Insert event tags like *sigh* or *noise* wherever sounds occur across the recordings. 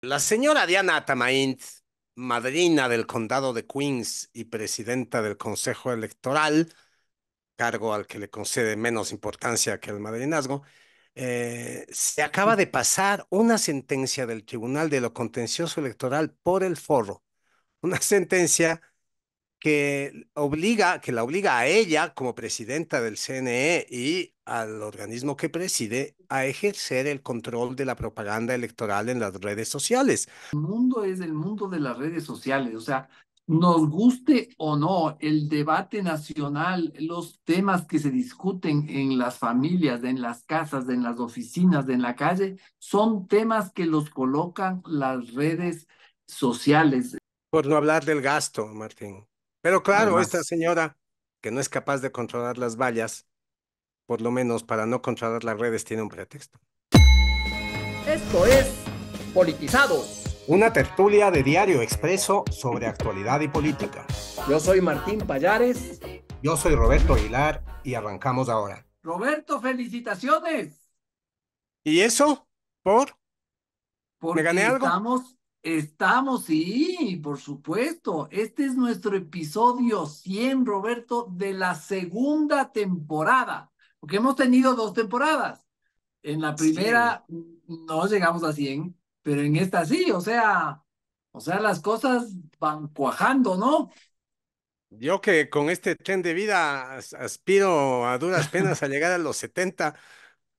La señora Diana Atamaint, madrina del condado de Queens y presidenta del Consejo Electoral, cargo al que le concede menos importancia que el madrinazgo, eh, se acaba de pasar una sentencia del Tribunal de lo Contencioso Electoral por el forro. Una sentencia que obliga, que la obliga a ella como presidenta del CNE y al organismo que preside a ejercer el control de la propaganda electoral en las redes sociales. El mundo es el mundo de las redes sociales, o sea, nos guste o no el debate nacional, los temas que se discuten en las familias, en las casas, en las oficinas, en la calle, son temas que los colocan las redes sociales. Por no hablar del gasto, Martín. Pero claro, esta señora que no es capaz de controlar las vallas, por lo menos para no controlar las redes, tiene un pretexto. Esto es Politizados. Una tertulia de Diario Expreso sobre actualidad y política. Yo soy Martín Payares. Yo soy Roberto Aguilar y arrancamos ahora. Roberto, felicitaciones. ¿Y eso? ¿Por? Porque ¿Me gané algo? Estamos, estamos, sí, por supuesto. Este es nuestro episodio 100, Roberto, de la segunda temporada. Porque hemos tenido dos temporadas. En la primera no llegamos a 100, pero en esta sí, o sea, o sea, las cosas van cuajando, ¿no? Yo que con este tren de vida aspiro a duras penas a *laughs* llegar a los 70.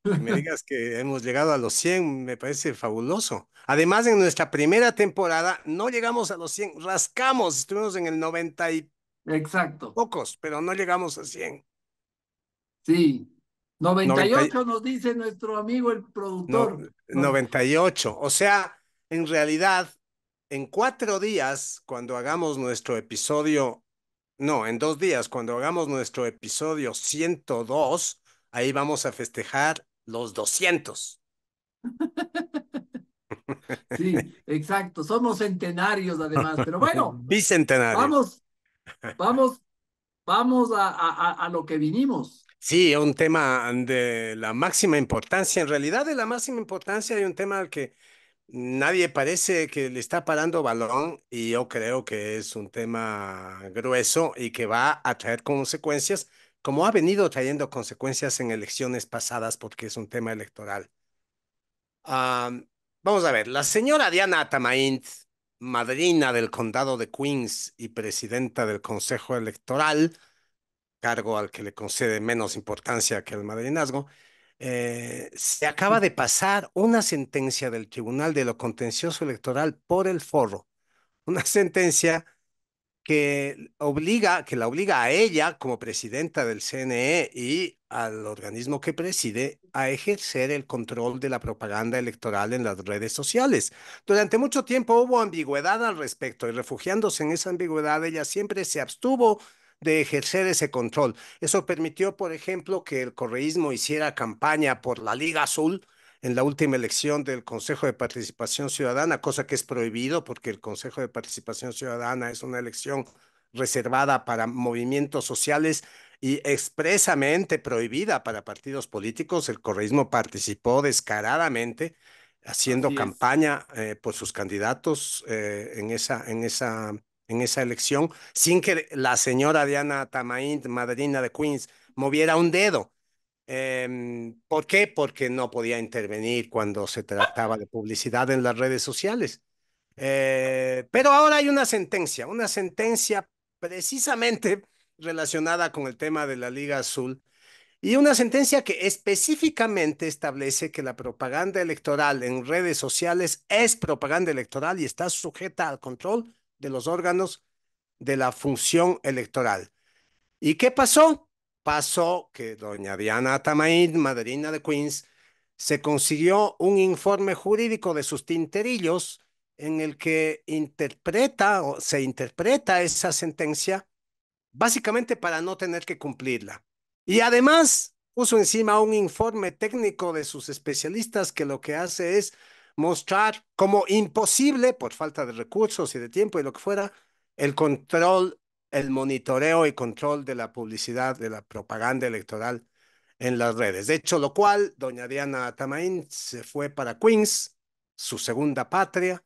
Que me digas que hemos llegado a los 100, me parece fabuloso. Además, en nuestra primera temporada no llegamos a los 100, rascamos, estuvimos en el 90 y Exacto. pocos, pero no llegamos a 100. Sí. 98 nos dice nuestro amigo el productor. 98. O sea, en realidad, en cuatro días, cuando hagamos nuestro episodio, no, en dos días, cuando hagamos nuestro episodio 102, ahí vamos a festejar los 200. *laughs* Sí, exacto. Somos centenarios además, pero bueno. *laughs* Bicentenarios. Vamos, vamos, vamos a, a lo que vinimos. Sí, es un tema de la máxima importancia, en realidad de la máxima importancia y un tema al que nadie parece que le está parando balón y yo creo que es un tema grueso y que va a traer consecuencias, como ha venido trayendo consecuencias en elecciones pasadas porque es un tema electoral. vamos a ver, la señora Diana Atamaint, madrina del condado de Queens y presidenta del Consejo Electoral, cargo al que le concede menos importancia que al madrinazgo, eh, se acaba de pasar una sentencia del Tribunal de lo Contencioso Electoral por el forro. Una sentencia que, obliga, que la obliga a ella como presidenta del CNE y al organismo que preside a ejercer el control de la propaganda electoral en las redes sociales. Durante mucho tiempo hubo ambigüedad al respecto y refugiándose en esa ambigüedad ella siempre se abstuvo de ejercer ese control. Eso permitió, por ejemplo, que el correísmo hiciera campaña por la Liga Azul, en la última elección del Consejo de Participación Ciudadana, cosa que es prohibido porque el Consejo de Participación Ciudadana es una elección reservada para movimientos sociales y expresamente prohibida para partidos políticos. El correísmo participó descaradamente haciendo campaña eh, por sus candidatos eh, en, esa, en esa en esa elección sin que la señora Diana Tamaín, madrina de Queens, moviera un dedo. Em, ¿Por qué? Porque no podía intervenir cuando se trataba de publicidad en las redes sociales. Eh, pero ahora hay una sentencia, una sentencia precisamente *laughs* relacionada con el tema de la Liga Azul y una sentencia que específicamente establece que la propaganda electoral en redes sociales es propaganda electoral y está sujeta al control de los órganos de la función electoral. ¿Y qué pasó? Pasó que doña Diana Tamaid, madrina de Queens, se consiguió un informe jurídico de sus tinterillos en el que interpreta o se interpreta esa sentencia básicamente para no tener que cumplirla. Y además puso encima un informe técnico de sus especialistas que lo que hace es mostrar como imposible, por falta de recursos y de tiempo y lo que fuera, el control, el monitoreo y control de la publicidad, de la propaganda electoral en las redes. De hecho, lo cual, doña Diana tamain se fue para Queens, su segunda patria,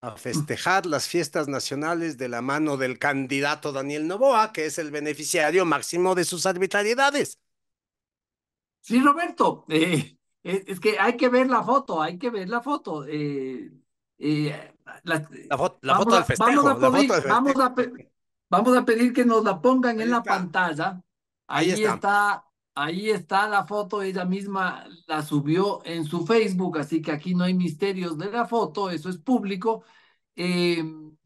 a festejar las fiestas nacionales de la mano del candidato Daniel Novoa, que es el beneficiario máximo de sus arbitrariedades. Sí, Roberto, eh, es, que hay que ver la foto, hay que ver la foto. la, foto, la foto del Vamos a, pedir, que nos la pongan en la pantalla. Ahí, está. Ahí está la foto, ella misma la subió en su Facebook, así que aquí no hay misterios de la foto, eso es público. Eh,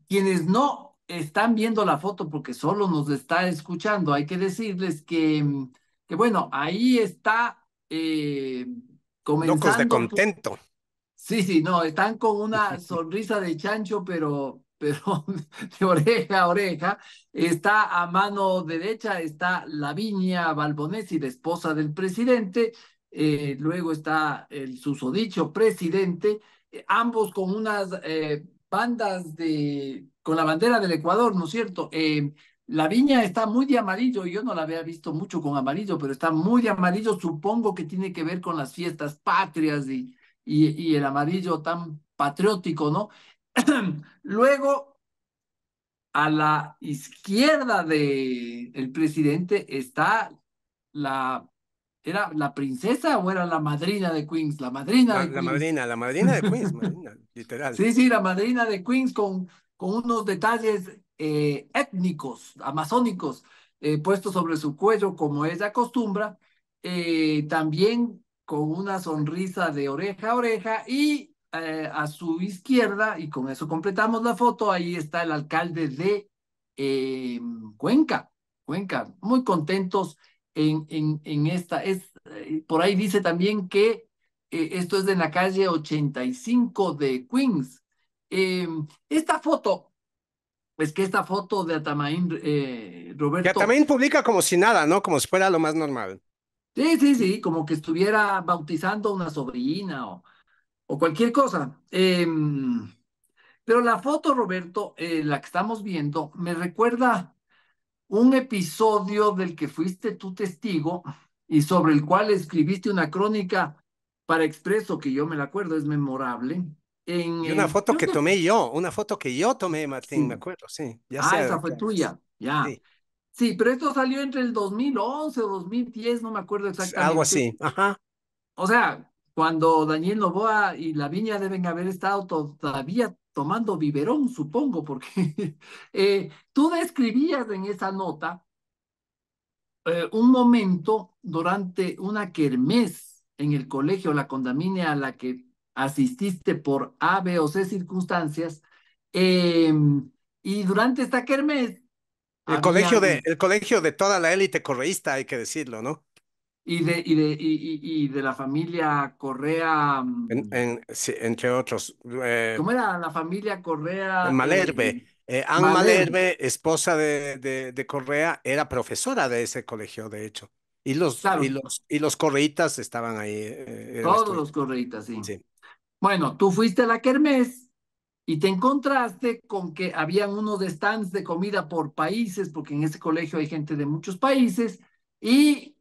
quienes no están viendo la foto porque solo nos está escuchando, hay que decirles que, que bueno, ahí está eh, Locos de contento. Sí, sí, no, están con una *laughs* sonrisa de chancho, pero, pero *laughs* de oreja a oreja. Está a mano derecha, está Lavinia Balbonesi, la esposa del presidente. Eh, luego está el susodicho presidente, eh, ambos con unas eh, bandas de, con la bandera del Ecuador, ¿no es cierto? La viña está muy de amarillo, yo no la había visto mucho con amarillo, pero está muy de amarillo, supongo que tiene que ver con las fiestas patrias y, el amarillo tan patriótico, ¿no? *clears throat* Luego, a la izquierda del presidente está la, ¿era la princesa o era la madrina de Queens? La madrina de Queens. La madrina, la madrina de Queens, *laughs* literal. Sí, sí, la madrina de Queens con, con unos detalles. Eh, amazónicos, eh, puestos sobre su cuello como ella acostumbra, eh, también con una sonrisa de oreja a oreja y eh, a su izquierda, y con eso completamos la foto, ahí está el alcalde de em, Cuenca, Cuenca, muy contentos en, en, en esta, es, por ahí dice también que esto es de la calle 85 de Queens. Em, esta foto es que esta foto de Atamaín, eh, Roberto. Que Atamaín publica como si nada, ¿no? Como si fuera lo más normal. Sí, sí, sí, como que estuviera bautizando a una sobrina o, o cualquier cosa. Em, pero la foto, Roberto, eh, la que estamos viendo, me recuerda un episodio del que fuiste tú testigo y sobre el cual escribiste una crónica para Expreso, que yo me la acuerdo, es memorable, una foto que tomé yo, una foto que yo tomé, Martín, me acuerdo, sí. Ya ah, esa fue tuya, ya. Sí. pero esto salió entre el 2011 o 2010, no me acuerdo exactamente. Algo así, ajá. O sea, cuando Daniel Novoa y La Viña deben haber estado todavía tomando biberón, supongo, porque *laughs* eh, tú describías en esa nota eh, un momento durante una kermés en el colegio, la condamine a la que asististe por A, B o C circunstancias, em, y durante esta kermés. El colegio, de, el colegio de toda la élite correísta, hay que decirlo, ¿no? Y de, y de, y, de la familia Correa. Mm, entre otros. Eh, ¿Cómo era la familia Correa? Malherbe Eh, eh esposa de, de, Correa, era profesora de ese colegio, de hecho. Y los, y los, correitas estaban ahí. Eh, Todos los correitas, sí. Bueno, tú fuiste a la Kermés y te encontraste con que habían unos stands de comida por países, porque en ese colegio hay gente de muchos países, y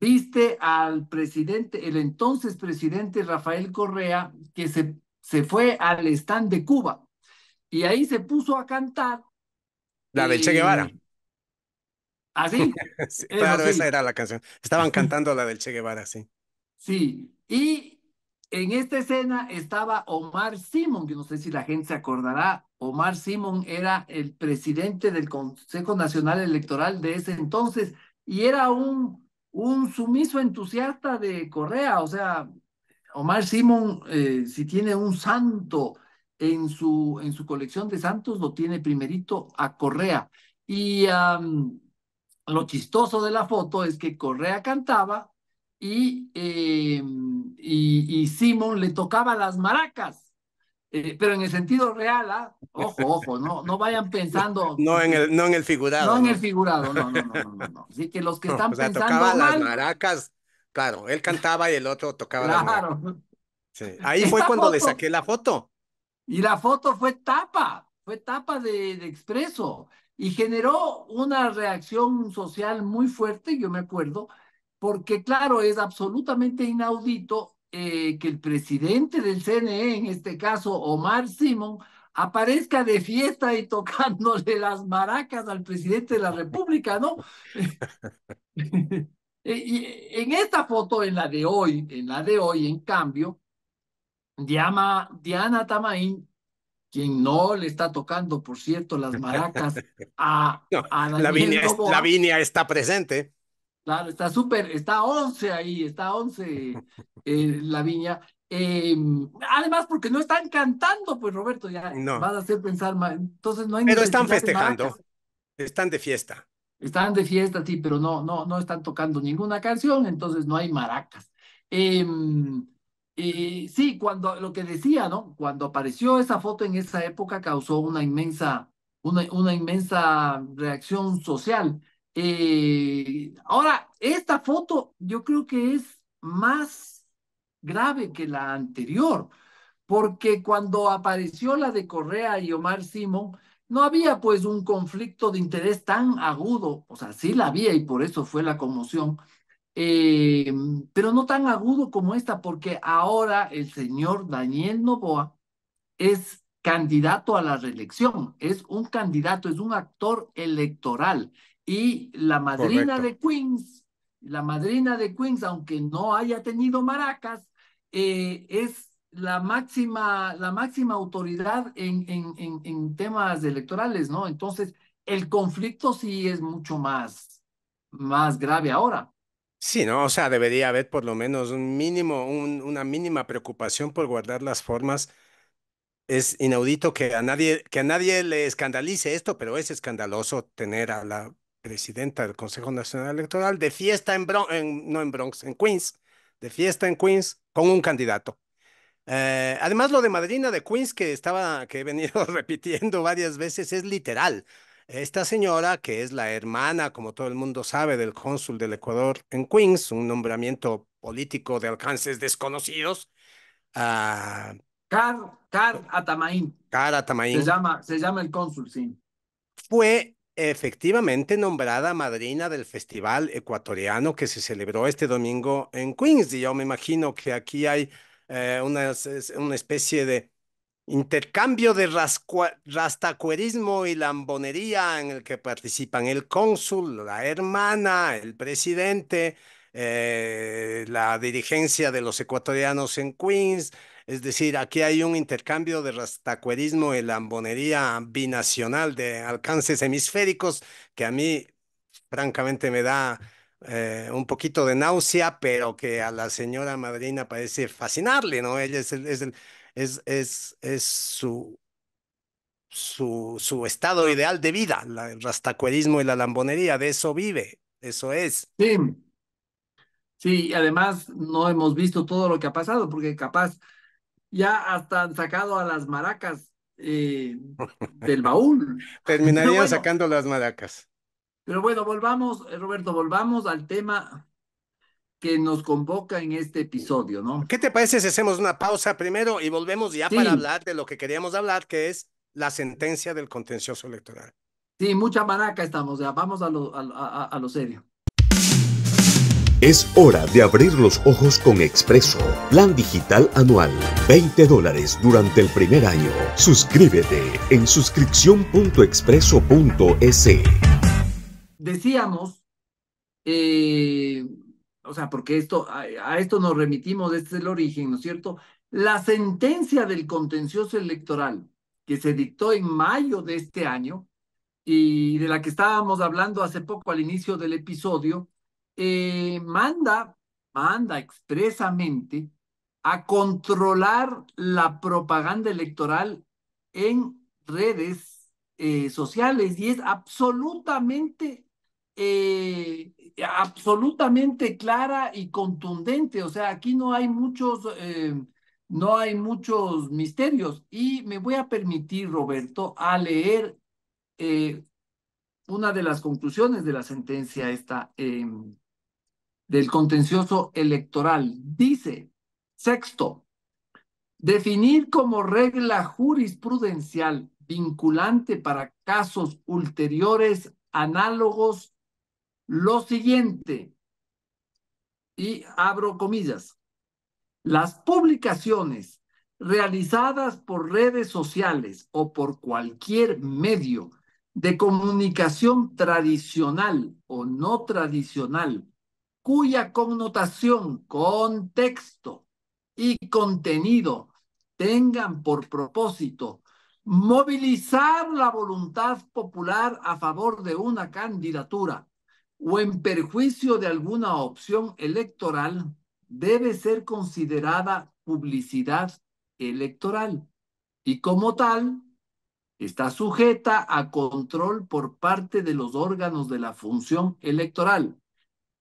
viste al presidente, el entonces presidente Rafael Correa, que se, se fue al stand de Cuba y ahí se puso a cantar. La del Che Guevara. Así. *laughs* ¿Ah, *laughs* claro, esa era la canción. Estaban *laughs* cantando la del Che Guevara, sí. Sí, y en esta escena estaba Omar Simón, que no sé si la gente se acordará. Omar Simón era el presidente del Consejo Nacional Electoral de ese entonces y era un, un sumiso entusiasta de Correa. O sea, Omar Simón, eh, si tiene un santo en su, en su colección de santos, lo tiene primerito a Correa. Y lo chistoso de la foto es que Correa cantaba y, eh, y, y Simon le tocaba las maracas. Eh, pero en el sentido real, ¿ah? ojo, ojo, no, no vayan pensando. No en el, no en el figurado. No, en el figurado, no, no, no, Así que los que *laughs* están o sea, pensando. Tocaba las maracas, claro, él cantaba y el otro tocaba claro. las maracas. Ahí *laughs* fue cuando le saqué la foto. Y la foto fue tapa, fue tapa de, de expreso y generó una reacción social muy fuerte, yo me acuerdo, porque claro, es absolutamente inaudito eh, que el presidente del CNE, en este caso Omar Simón, aparezca de fiesta y *laughs* tocándole las maracas al presidente de la República, ¿no? *laughs* Eh, en esta foto, en la de hoy, en la de hoy, en cambio, llama Diana Tamaín, quien no le está tocando, por cierto, las maracas a, la *laughs* a La está presente. Claro, está súper, está 11 ahí, está 11 *laughs* eh, la viña. Em, además, porque no están cantando, pues Roberto, ya no. Van a hacer pensar mal. Entonces no hay Pero están festejando, están de fiesta. Están de fiesta, sí, pero no, no, no están tocando ninguna canción, entonces no hay maracas. Em, eh, sí, cuando lo que decía, ¿no? Cuando apareció esa foto en esa época causó una inmensa, una, una inmensa reacción social eh, ahora, esta foto yo creo que es más grave que la anterior, porque cuando apareció la de Correa y Omar Simón, no había pues un conflicto de interés tan agudo, o sea, sí la había y por eso fue la conmoción, eh, pero no tan agudo como esta, porque ahora el señor Daniel Novoa es candidato a la reelección, es un candidato, es un actor electoral y la madrina de Queens, la madrina de Queens, aunque no haya tenido maracas, eh, es la máxima, la máxima autoridad en, en, en, en, temas electorales, ¿no? Entonces, el conflicto sí es mucho más, más grave ahora. Sí, ¿no? O sea, debería haber por lo menos un mínimo, un, una mínima preocupación por guardar las formas. Es inaudito que a nadie, que a nadie le escandalice esto, pero es escandaloso tener a la presidenta del Consejo Nacional Electoral, de fiesta en, no en Bronx, en Queens, de fiesta en Queens con un candidato. Eh, además, lo de madrina de Queens que estaba, que he venido *laughs* repitiendo varias veces, es literal. Esta señora, que es la hermana, como todo el mundo sabe, del cónsul del Ecuador en Queens, un nombramiento político de alcances desconocidos. a ah, Car, Car Atamaín. Car Atamaín. Se llama, se llama el cónsul, sí. Fue efectivamente nombrada madrina del Festival Ecuatoriano que se celebró este domingo en Queens. Y yo me imagino que aquí hay eh, una, especie de intercambio de rastacuerismo y lambonería en el que participan el cónsul, la hermana, el presidente, eh, la dirigencia de los ecuatorianos en Queens. Es decir, aquí hay un intercambio de rastacuerismo y lambonería binacional de alcances hemisféricos que a mí, francamente, me da eh, un poquito de náusea, pero que a la señora madrina parece fascinarle, ¿no? Ella es, es, es, es, su, su, su, estado ideal de vida, el rastacuerismo y la lambonería, de eso vive, eso es. Sí, sí, además no hemos visto todo lo que ha pasado, porque capaz ya hasta han sacado a las maracas eh, *laughs* del baúl. Terminarían sacando las maracas. Pero bueno, volvamos, eh, Roberto, volvamos al tema que nos convoca en este episodio, ¿no? ¿Qué te parece si hacemos una pausa primero y volvemos ya para hablar de lo que queríamos hablar, que es la sentencia del contencioso electoral? Sí, mucha maraca estamos, ya. vamos a a, a, a lo serio. Es hora de abrir los ojos con Expreso, plan digital anual, 20 dólares durante el primer año. Suscríbete en suscripción.expreso.es. Decíamos, eh, o sea, porque esto, a, a esto nos remitimos, este es el origen, ¿no es cierto? La sentencia del contencioso electoral que se dictó en mayo de este año y de la que estábamos hablando hace poco al inicio del episodio, eh, manda, manda expresamente a controlar la propaganda electoral en redes eh, sociales y es absolutamente, eh, absolutamente clara y contundente. O sea, aquí no hay muchos, no hay muchos misterios. Y me voy a permitir, Roberto, a leer una de las conclusiones de la sentencia esta em, del contencioso electoral. Dice, sexto, definir como regla jurisprudencial vinculante para casos ulteriores análogos lo siguiente, y abro comillas, las publicaciones realizadas por redes sociales o por cualquier medio de comunicación tradicional o no tradicional, cuya connotación, contexto y contenido tengan por propósito movilizar la voluntad popular a favor de una candidatura o en perjuicio de alguna opción electoral, debe ser considerada publicidad electoral y como tal está sujeta a control por parte de los órganos de la función electoral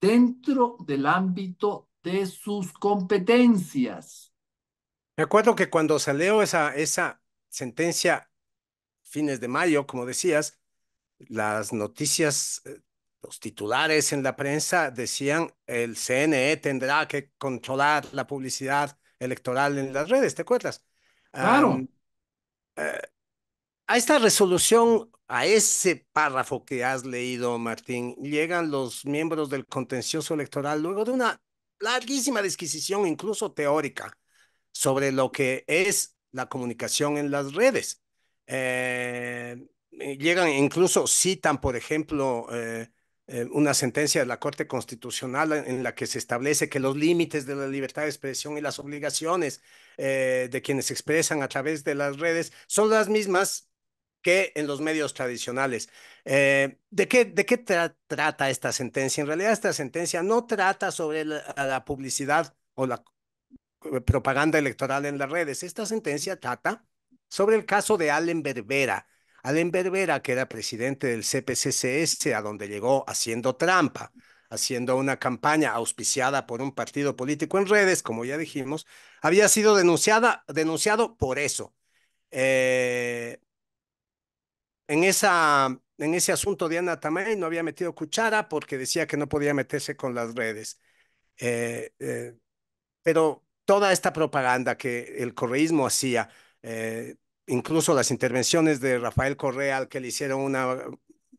dentro del ámbito de sus competencias. Me acuerdo que cuando salió esa, esa sentencia fines de mayo, como decías, las noticias, eh, los titulares en la prensa decían el CNE tendrá que controlar la publicidad electoral en las redes, ¿te acuerdas? Claro. Eh, a esta resolución, a ese párrafo que has leído, Martín, llegan los miembros del contencioso electoral luego de una larguísima disquisición, incluso teórica, sobre lo que es la comunicación en las redes. Eh, llegan, incluso citan, por ejemplo, eh, eh, una sentencia de la Corte Constitucional en la que se establece que los límites de la libertad de expresión y las obligaciones de quienes expresan a través de las redes son las mismas que en los medios tradicionales. Eh, ¿De qué, de qué trata esta sentencia? En realidad esta sentencia no trata sobre la, publicidad o la eh, propaganda electoral en las redes. Esta sentencia trata sobre el caso de Allen Berbera. Allen Berbera, que era presidente del CPCCS, a donde llegó haciendo trampa, haciendo una campaña auspiciada por un partido político en redes, como ya dijimos, había sido denunciada, denunciado por eso. Eh, en, esa, en ese asunto Diana Tamay no había metido cuchara porque decía que no podía meterse con las redes. Eh, eh, pero toda esta propaganda que el correísmo hacía, eh, incluso las intervenciones de Rafael Correa, al que le hicieron una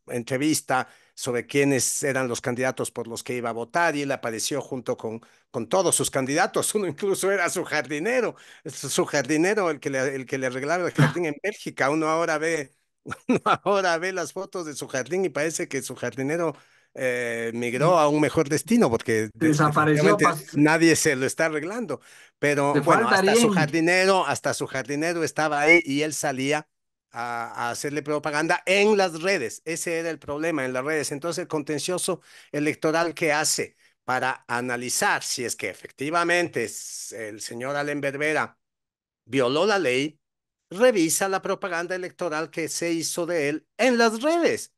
entrevista sobre quiénes eran los candidatos por los que iba a votar y él apareció junto con, con todos sus candidatos. Uno incluso era su jardinero, su jardinero, el que le, el que le arreglaba el jardín en Bélgica. Uno ahora ve *laughs* ahora ve las fotos de su jardín y parece que su jardinero eh, mm. migró a un mejor destino porque Nadie se lo está arreglando. Pero bueno, hasta su jardinero, hasta su jardinero estaba ahí y él salía a, a, hacerle propaganda en las redes. Ese era el problema en las redes. Entonces, el contencioso electoral que hace para analizar si es que efectivamente el señor Allen Berbera violó la ley revisa la propaganda electoral que se hizo de él en las redes.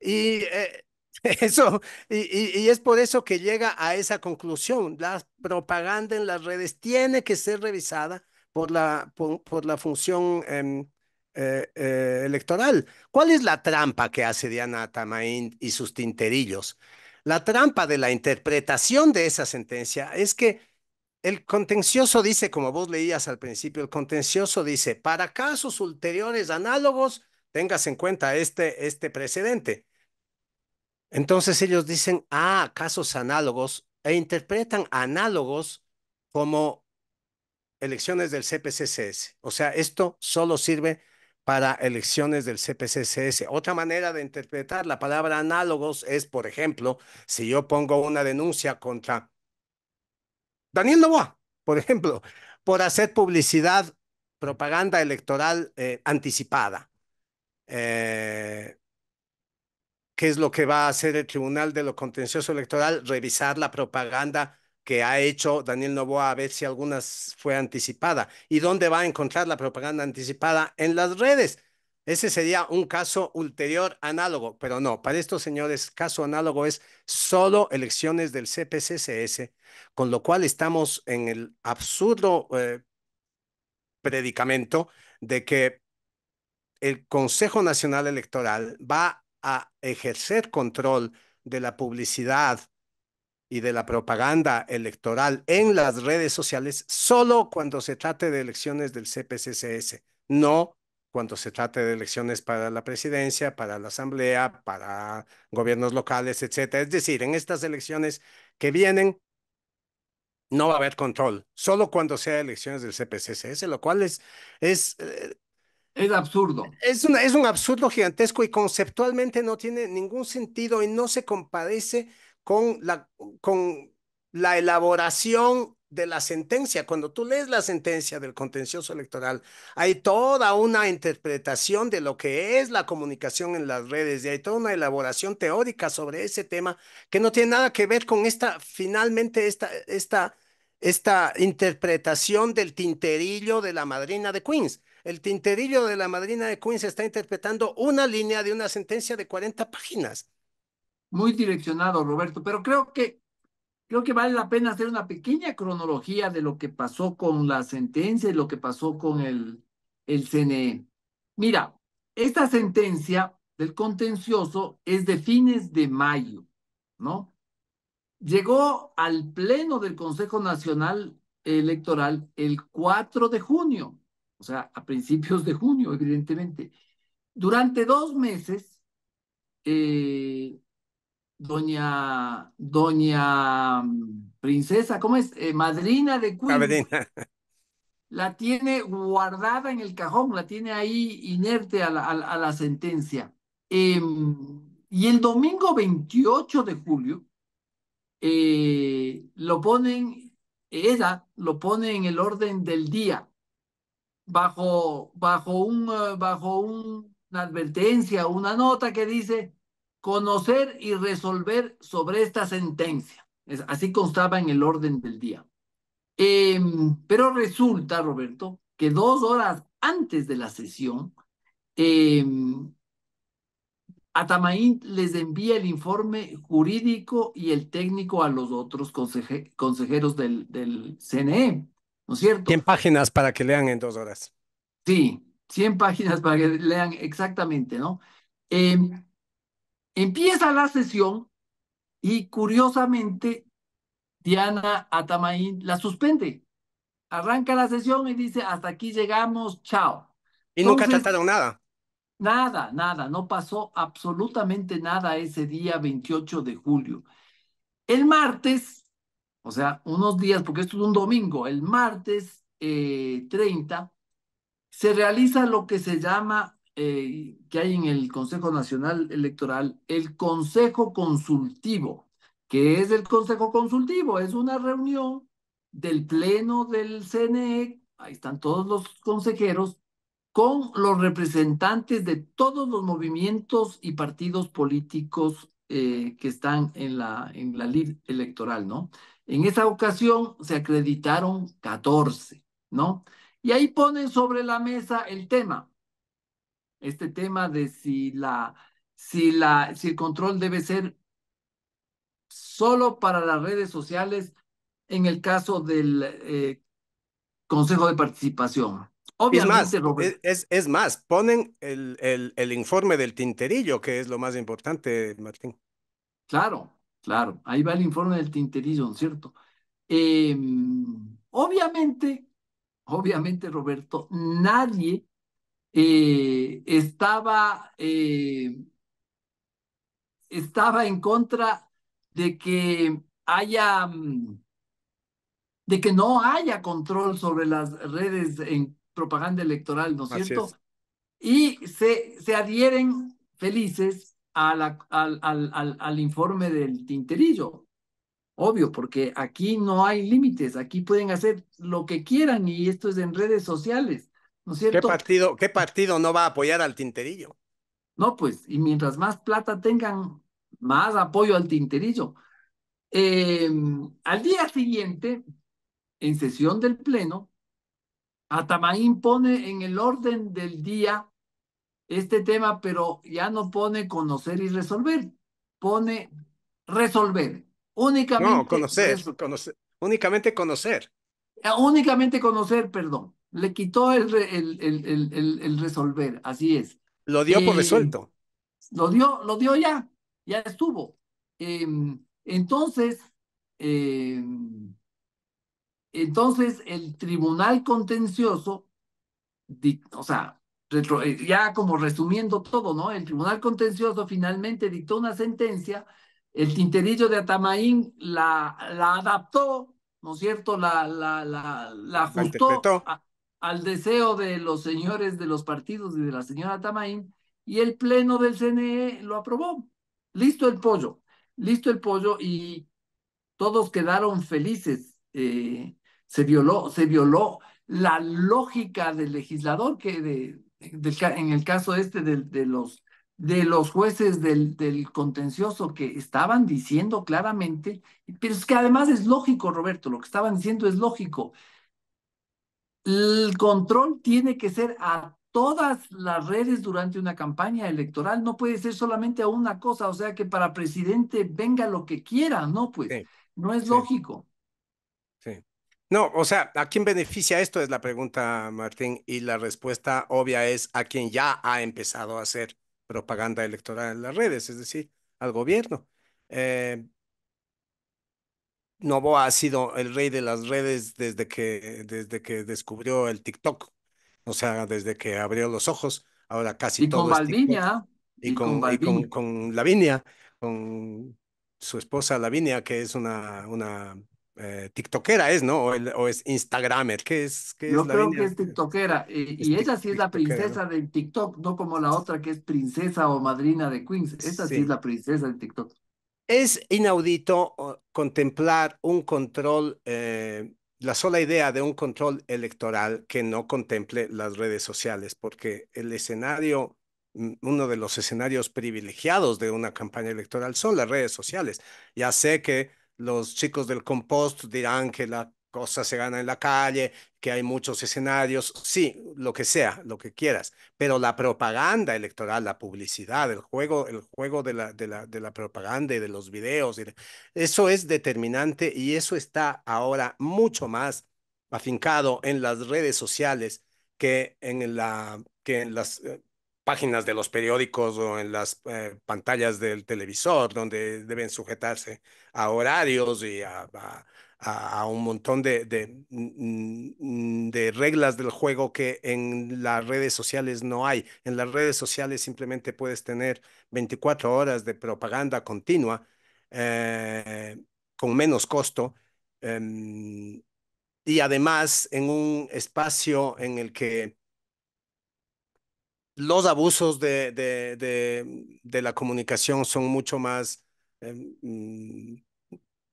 Y eh, *laughs* eso, y, es por eso que llega a esa conclusión. La propaganda en las redes tiene que ser revisada por la, la función em, eh, eh, electoral. ¿Cuál es la trampa que hace Diana Tamaín y sus tinterillos? La trampa de la interpretación de esa sentencia es que el contencioso dice, como vos leías al principio, el contencioso dice, para casos ulteriores análogos, tengas en cuenta este, este precedente. Entonces ellos dicen, ah, casos análogos, e interpretan análogos como elecciones del CPCCS. O sea, esto solo sirve para elecciones del CPCCS. Otra manera de interpretar la palabra análogos es, por ejemplo, si yo pongo una denuncia contra Daniel Novoa, por ejemplo, por hacer publicidad, propaganda electoral eh, anticipada. Eh, ¿Qué es lo que va a hacer el Tribunal de lo Contencioso Electoral? Revisar la propaganda que ha hecho Daniel Novoa a ver si algunas fue anticipada. ¿Y dónde va a encontrar la propaganda anticipada? En las redes. Ese sería un caso ulterior análogo, pero no, para estos señores, caso análogo es solo elecciones del CPCCS, con lo cual estamos en el absurdo eh, predicamento de que el Consejo Nacional Electoral va a ejercer control de la publicidad y de la propaganda electoral en las redes sociales solo cuando se trate de elecciones del CPCCS, no cuando se trate de elecciones para la presidencia, para la asamblea, para gobiernos locales, etcétera. Es decir, en estas elecciones que vienen, no va a haber control, solo cuando sea elecciones del CPCCS, lo cual es... Es, eh, es absurdo. Es, una, es un absurdo gigantesco y conceptualmente no tiene ningún sentido y no se compadece con la, con la elaboración de la sentencia. Cuando tú lees la sentencia del contencioso electoral, hay toda una interpretación de lo que es la comunicación en las redes y hay toda una elaboración teórica sobre ese tema que no tiene nada que ver con esta, finalmente, esta, esta, esta interpretación del tinterillo de la madrina de Queens. El tinterillo de la madrina de Queens está interpretando una línea de una sentencia de 40 páginas. Muy direccionado, Roberto, pero creo que creo que vale la pena hacer una pequeña cronología de lo que pasó con la sentencia y lo que pasó con el, el CNE. Mira, esta sentencia del contencioso es de fines de mayo, ¿no? Llegó al Pleno del Consejo Nacional Electoral el 4 de junio, o sea, a principios de junio, evidentemente. Durante dos meses, eh, doña, doña mm, princesa, ¿cómo es? Eh, madrina de Queen. La tiene guardada en el cajón, la tiene ahí inerte a la, a, la sentencia. Em, y el domingo 28 de julio eh, lo ponen, ella lo pone en el orden del día, bajo, bajo, un, eh, bajo una advertencia, una nota que dice, conocer y resolver sobre esta sentencia. así constaba en el orden del día. Em, pero resulta, Roberto, que dos horas antes de la sesión, eh, Atamaín les envía el informe jurídico y el técnico a los otros consejeros del, CNE, ¿no es cierto? 100 páginas para que lean en dos horas. Sí, 100 páginas para que lean exactamente, ¿no? Eh, Empieza la sesión y curiosamente Diana Atamaín la suspende. Arranca la sesión y dice, hasta aquí llegamos, chao. Y nunca nunca trataron nada. Nada, nada, no pasó absolutamente nada ese día 28 de julio. El martes, o sea, unos días, porque esto es un domingo, el martes 30, eh, se realiza lo que se llama eh, que hay en el Consejo Nacional Electoral, el Consejo Consultivo. que es el Consejo Consultivo? Es una reunión del Pleno del CNE, ahí están todos los consejeros, con los representantes de todos los movimientos y partidos políticos eh, que están en la, en la lid electoral, ¿no? En esa ocasión se acreditaron 14, ¿no? Y ahí ponen sobre la mesa el tema, este tema de si la, si la, si el control debe ser solo para las redes sociales en el caso del eh, Consejo de Participación. Obviamente, es más, e, es, más ponen el, el, informe del tinterillo, que es lo más importante, Martín. Claro, claro, ahí va el informe del tinterillo, ¿no es cierto? Em, obviamente, obviamente, Roberto, nadie eh, estaba, eh, estaba en contra de que haya mm, de que no haya control sobre las redes en propaganda electoral, ¿no es cierto? Y se, se adhieren felices al, al, al informe del tinterillo. Obvio, porque aquí no hay límites, aquí pueden hacer lo que quieran y esto es en redes sociales. ¿Qué partido, ¿Qué partido no va a apoyar al tinterillo? No, pues, y mientras más plata tengan, más apoyo al tinterillo. Em, al día siguiente, en sesión del Pleno, Atamaín pone en el orden del día este tema, pero ya no pone conocer y resolver, pone resolver. Únicamente. No, conocer únicamente conocer. Ah, únicamente conocer, perdón le quitó el, el, el, el resolver, así es. Lo dio por eh, resuelto. Lo dio, lo dio ya, ya estuvo. Em, entonces, em, entonces el tribunal contencioso, o sea, eh, ya como resumiendo todo, ¿no? El tribunal contencioso finalmente dictó una sentencia, el tinterillo de Atamaín la, la adaptó, ¿no es cierto? La, la, la, la ajustó al deseo de los señores de los partidos y de la señora Tamaín, y el pleno del CNE lo aprobó. Listo el pollo, listo el pollo y todos quedaron felices. Eh, se violó, se violó la lógica del legislador que de, en el caso este de, los de los jueces del, del contencioso que estaban diciendo claramente, pero es que además es lógico, Roberto, lo que estaban diciendo es lógico el control tiene que ser a todas las redes durante una campaña electoral, no puede ser solamente a una cosa, o sea que para presidente venga lo que quiera, ¿no? Pues no es lógico. Sí. No, o sea, ¿a quién beneficia esto? Es la pregunta, Martín, y la respuesta obvia es a quien ya ha empezado a hacer propaganda electoral en las redes, es decir, al gobierno. Eh, Novoa ha sido el rey de las redes desde que, desde que descubrió el TikTok, o sea, desde que abrió los ojos, ahora casi todo con es y, con, y con, Lavinia, con su esposa Lavinia, que es una, una eh, tiktokera es, ¿no? O, es instagramer, ¿qué es? Yo creo que es tiktokera. y, ella sí es la princesa del TikTok, no como la otra que es princesa o madrina de Queens. Esa sí es la princesa del TikTok. Es inaudito oh, contemplar un control, eh, la sola idea de un control electoral que no contemple las redes sociales, porque el escenario, mm, uno de los escenarios privilegiados de una campaña electoral son las redes sociales. Ya sé que los chicos del compost dirán que la cosas se gana en la calle, que hay muchos escenarios, sí, lo que sea, lo que quieras, pero la propaganda electoral, la publicidad, el juego, el juego de la, de la, de la propaganda y de los videos, eso es determinante y eso está ahora mucho más afincado en las redes sociales que en, la, que en las eh, páginas de los periódicos o en las eh, pantallas del televisor, donde deben sujetarse a horarios y a a, un montón de, de, reglas del juego que en las redes sociales no hay. En las redes sociales simplemente puedes tener 24 horas de propaganda continua eh, con menos costo. Em, y además en un espacio en el que los abusos de, de, la comunicación son mucho más em,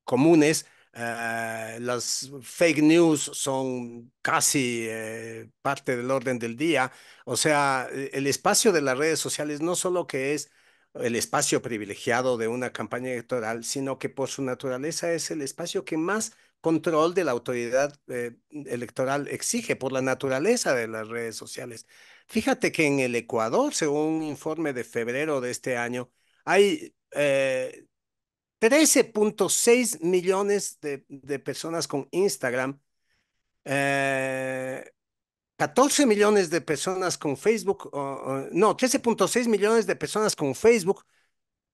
comunes eh, las fake news son casi eh, parte del orden del día. O sea, e, el espacio de las redes sociales no solo que es el espacio privilegiado de una campaña electoral, sino que por su naturaleza es el espacio que más control de la autoridad eh, electoral exige por la naturaleza de las redes sociales. Fíjate que en el Ecuador, según un informe de febrero de este año, hay 13.6 millones de, personas con Instagram, 14 eh, millones de personas con Facebook, no, 13.6 millones de personas con Facebook,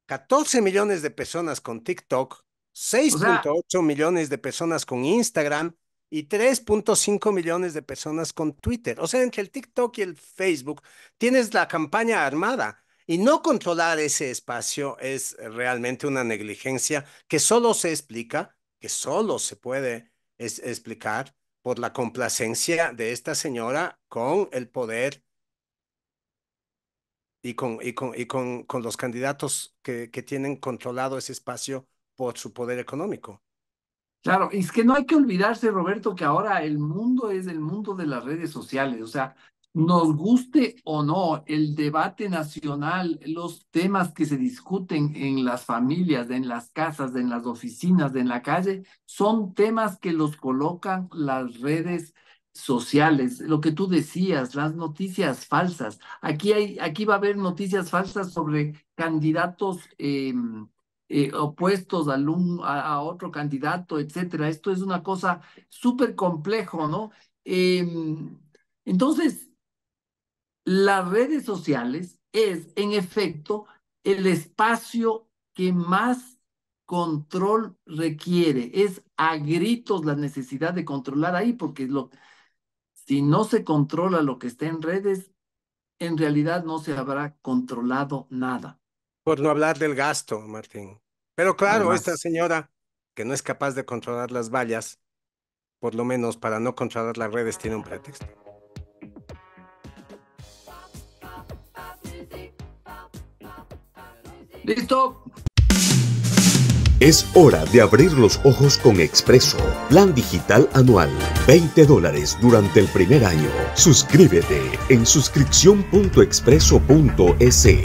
14 millones de personas con TikTok, 6.8 millones de personas con Instagram y 3.5 millones de personas con Twitter. O sea, entre el TikTok y el Facebook tienes la campaña armada y no controlar ese espacio es realmente una negligencia que solo se explica, que solo se puede explicar por la complacencia de esta señora con el poder y con, y y con los candidatos que, que tienen controlado ese espacio por su poder económico. Claro, y es que no hay que olvidarse, Roberto, que ahora el mundo es el mundo de las redes sociales. O sea, nos guste o no el debate nacional, los temas que se discuten en las familias, en las casas, en las oficinas, en la calle, son temas que los colocan las redes sociales, lo que tú decías, las noticias falsas. Aquí, hay, aquí va a haber noticias falsas sobre candidatos em, eh, opuestos a, otro candidato, etcétera. Esto es una cosa súper complejo, ¿no? Em, entonces, las redes sociales es, en efecto, el espacio que más control requiere. Es a gritos la necesidad de controlar ahí, porque lo, si no se controla lo que está en redes, en realidad no se habrá controlado nada. Por no hablar del gasto, Martín. Pero claro, esta señora que no es capaz de controlar las vallas, por lo menos para no controlar las redes, tiene un pretexto. Es hora de abrir los ojos con Expreso, plan digital anual, 20 dólares durante el primer año. Suscríbete en suscripción.expreso.es.